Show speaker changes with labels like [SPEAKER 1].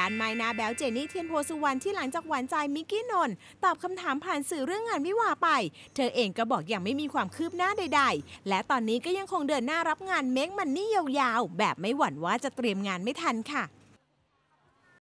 [SPEAKER 1] ด้านไมนาแบลเจนี่เทียนโพสุวรรณที่หลังจากหวานใจมิกกี้นน์ตอบคำถามผ่านสื่อเรื่องงานวิวาไป เธอเองก็บอกอย่างไม่มีความคืบหน้าใดๆ และตอนนี้ก็ยังคงเดินหน้ารับงานเมกมันนี่ยาวๆ แบบไม่หวั่นว่าจะเตรียมงานไม่ทันค่ะ